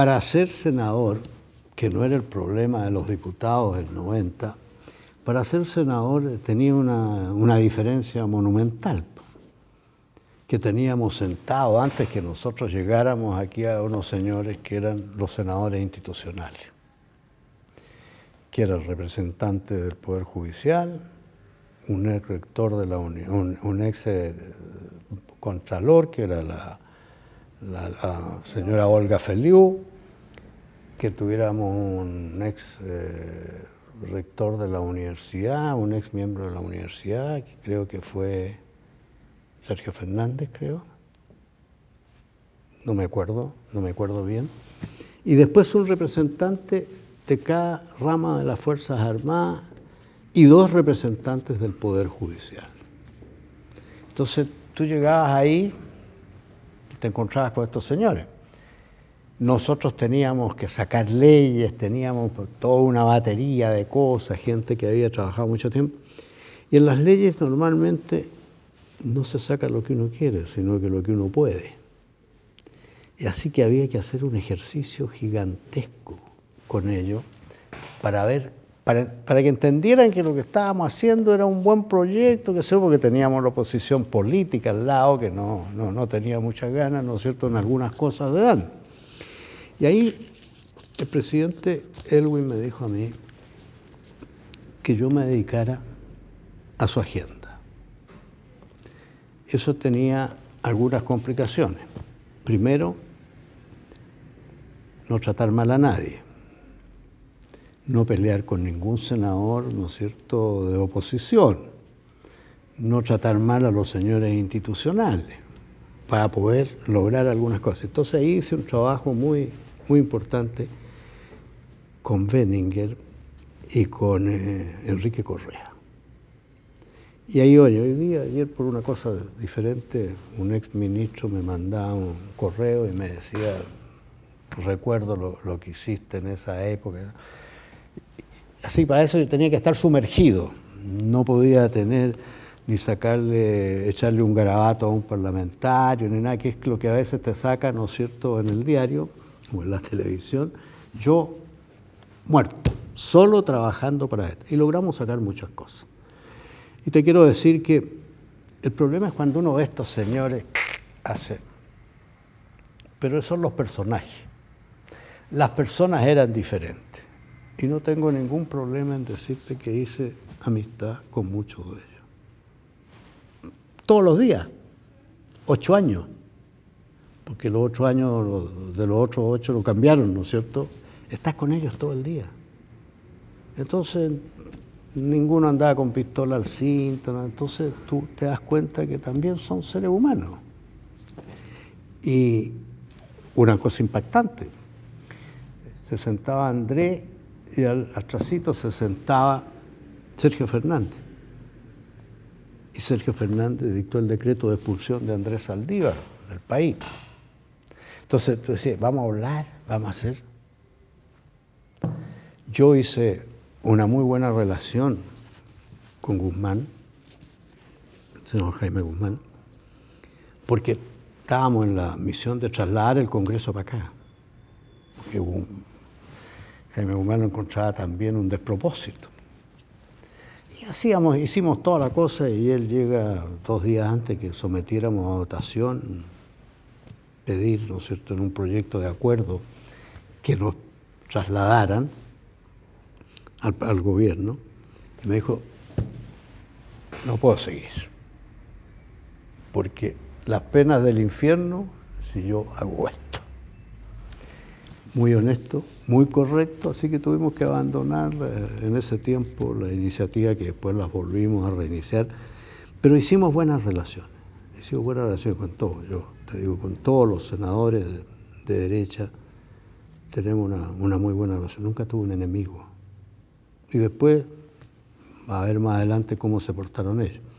Para ser senador, que no era el problema de los diputados del 90, para ser senador tenía una, diferencia monumental que teníamos sentado antes que nosotros llegáramos aquí a unos señores que eran los senadores institucionales, que era el representante del Poder Judicial, un ex rector de la Unión, un ex eh, contralor que era la, la, señora Olga Feliu, que tuviéramos un ex eh, rector de la universidad, un ex miembro de la universidad, que creo que fue Sergio Fernández, creo. No me acuerdo, no me acuerdo bien. Y después un representante de cada rama de las Fuerzas Armadas y dos representantes del Poder Judicial. Entonces tú llegabas ahí te encontrabas con estos señores. Nosotros teníamos que sacar leyes, teníamos toda una batería de cosas, gente que había trabajado mucho tiempo. Y en las leyes normalmente no se saca lo que uno quiere, sino que lo que uno puede. Y así que había que hacer un ejercicio gigantesco con ello para ver para, que entendieran que lo que estábamos haciendo era un buen proyecto, que porque teníamos la oposición política al lado, que no, no tenía muchas ganas, ¿no es cierto?, en algunas cosas de Dan. Y ahí el presidente Elwin me dijo a mí que yo me dedicara a su agenda. Eso tenía algunas complicaciones. Primero, no tratar mal a nadie no pelear con ningún senador, ¿no es cierto?, de oposición, no tratar mal a los señores institucionales para poder lograr algunas cosas. Entonces ahí hice un trabajo muy, muy importante con Benninger y con eh, Enrique Correa. Y ahí hoy, hoy día, ayer por una cosa diferente, un ex ministro me mandaba un correo y me decía, recuerdo lo, lo que hiciste en esa época. Así, para eso yo tenía que estar sumergido. No podía tener ni sacarle, echarle un garabato a un parlamentario, ni nada, que es lo que a veces te saca, ¿no es cierto?, en el diario o en la televisión. Yo, muerto, solo trabajando para esto. Y logramos sacar muchas cosas. Y te quiero decir que el problema es cuando uno ve estos señores, hace. Pero son los personajes. Las personas eran diferentes. Y no tengo ningún problema en decirte que hice amistad con muchos de ellos. Todos los días, ocho años, porque los ocho años de los otros ocho lo cambiaron, ¿no es cierto? Estás con ellos todo el día. Entonces, ninguno andaba con pistola al cinto, entonces tú te das cuenta que también son seres humanos. Y una cosa impactante, se sentaba Andrés y al atrasito se sentaba Sergio Fernández. Y Sergio Fernández dictó el decreto de expulsión de Andrés Saldívar del país. Entonces, tú decías, vamos a hablar, vamos a hacer. Yo hice una muy buena relación con Guzmán, el señor Jaime Guzmán, porque estábamos en la misión de trasladar el Congreso para acá. Porque hubo Jaime Guzmán encontraba también un despropósito. Y hacíamos, hicimos toda la cosa y él llega dos días antes que sometiéramos a votación pedir, ¿no es cierto?, en un proyecto de acuerdo que nos trasladaran al, al gobierno. Y me dijo, no puedo seguir, porque las penas del infierno si yo hago esto muy honesto, muy correcto, así que tuvimos que abandonar eh, en ese tiempo la iniciativa que después las volvimos a reiniciar, pero hicimos buenas relaciones, hicimos buenas relaciones con todos, yo te digo, con todos los senadores de, derecha, tenemos una, una, muy buena relación, nunca tuve un enemigo. Y después, a ver más adelante cómo se portaron ellos.